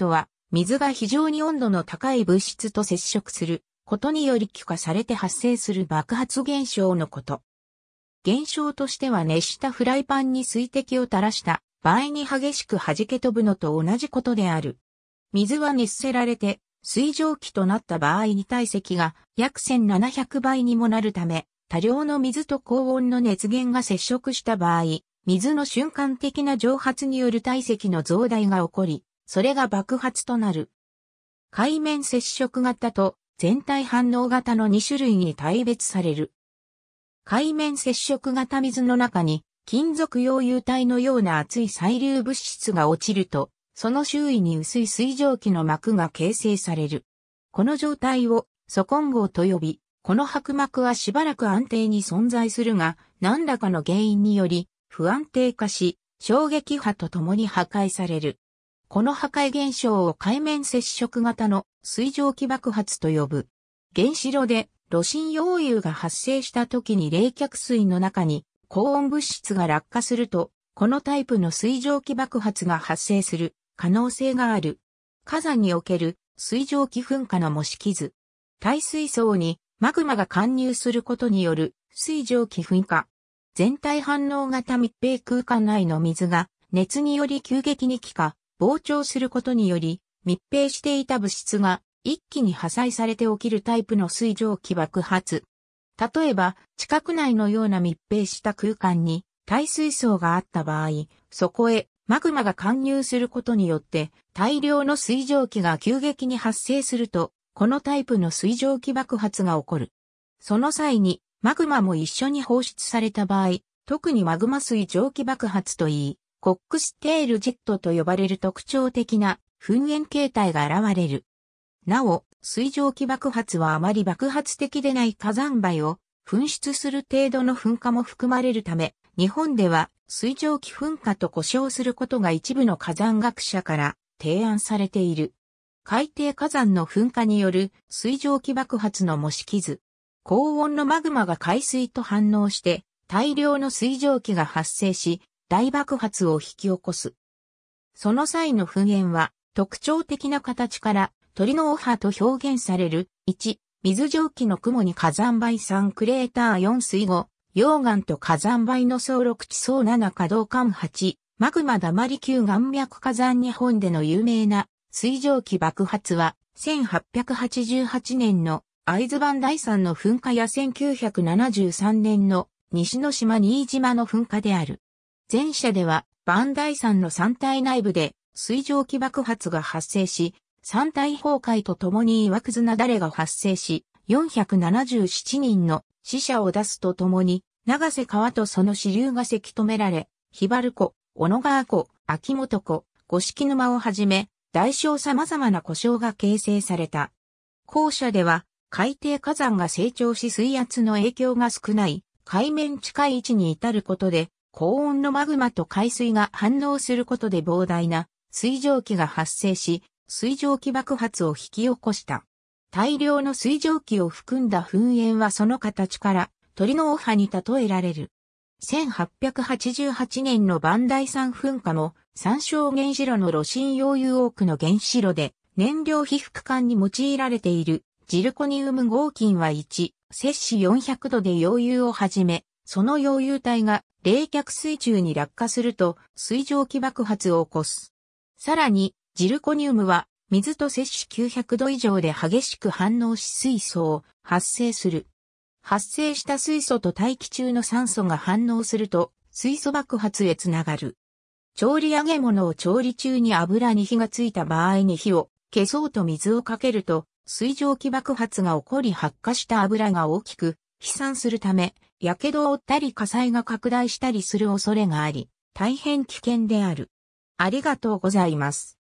トは、水が非常に温度の高い物質と接触することにより気化されて発生する爆発現象のこと。現象としては熱したフライパンに水滴を垂らした場合に激しく弾け飛ぶのと同じことである。水は熱せられて水蒸気となった場合に体積が約1700倍にもなるため、多量の水と高温の熱源が接触した場合、水の瞬間的な蒸発による体積の増大が起こり、それが爆発となる。海面接触型と全体反応型の2種類に大別される。海面接触型水の中に金属溶融体のような熱い細粒物質が落ちると、その周囲に薄い水蒸気の膜が形成される。この状態を素根号と呼び、この薄膜はしばらく安定に存在するが、何らかの原因により不安定化し、衝撃波とともに破壊される。この破壊現象を海面接触型の水蒸気爆発と呼ぶ。原子炉で炉心溶融が発生した時に冷却水の中に高温物質が落下すると、このタイプの水蒸気爆発が発生する可能性がある。火山における水蒸気噴火の模式図。耐水層にマグマが貫入することによる水蒸気噴火。全体反応型密閉空間内の水が熱により急激に気化、膨張することにより、密閉していた物質が一気に破砕されて起きるタイプの水蒸気爆発。例えば、地殻内のような密閉した空間に耐水層があった場合、そこへマグマが貫入することによって大量の水蒸気が急激に発生すると、このタイプの水蒸気爆発が起こる。その際にマグマも一緒に放出された場合、特にマグマ水蒸気爆発といい、コックステールジェットと呼ばれる特徴的な噴煙形態が現れる。なお、水蒸気爆発はあまり爆発的でない火山灰を噴出する程度の噴火も含まれるため、日本では水蒸気噴火と呼称することが一部の火山学者から提案されている。海底火山の噴火による水蒸気爆発の模式図。高温のマグマが海水と反応して大量の水蒸気が発生し、大爆発を引き起こす。その際の噴煙は特徴的な形から鳥のオハと表現される1、水蒸気の雲に火山灰3クレーター4水後、溶岩と火山灰の総6地層7可動間8、マグマり級。岩脈火山日本での有名な水蒸気爆発は1888年の会津版第3の噴火や1973年の西之島新島の噴火である。前者では、バンダイ山の山体内部で水蒸気爆発が発生し、山体崩壊とともに岩くずなだれが発生し、477人の死者を出すとともに、長瀬川とその支流がせき止められ、ひばる湖、小野川湖、秋元湖、五色沼をはじめ、大小様々な故障が形成された。後者では、海底火山が成長し水圧の影響が少ない、海面近い位置に至ることで、高温のマグマと海水が反応することで膨大な水蒸気が発生し、水蒸気爆発を引き起こした。大量の水蒸気を含んだ噴煙はその形から鳥のオハに例えられる。1888年のダイ山噴火も山椒原子炉の炉心溶融多くの原子炉で燃料被覆管に用いられているジルコニウム合金は1、摂氏400度で溶融をはじめその溶融体が冷却水中に落下すると水蒸気爆発を起こす。さらに、ジルコニウムは水と摂取900度以上で激しく反応し水素を発生する。発生した水素と大気中の酸素が反応すると水素爆発へつながる。調理揚げ物を調理中に油に火がついた場合に火を消そうと水をかけると水蒸気爆発が起こり発火した油が大きく飛散するため、火傷を負ったり火災が拡大したりする恐れがあり、大変危険である。ありがとうございます。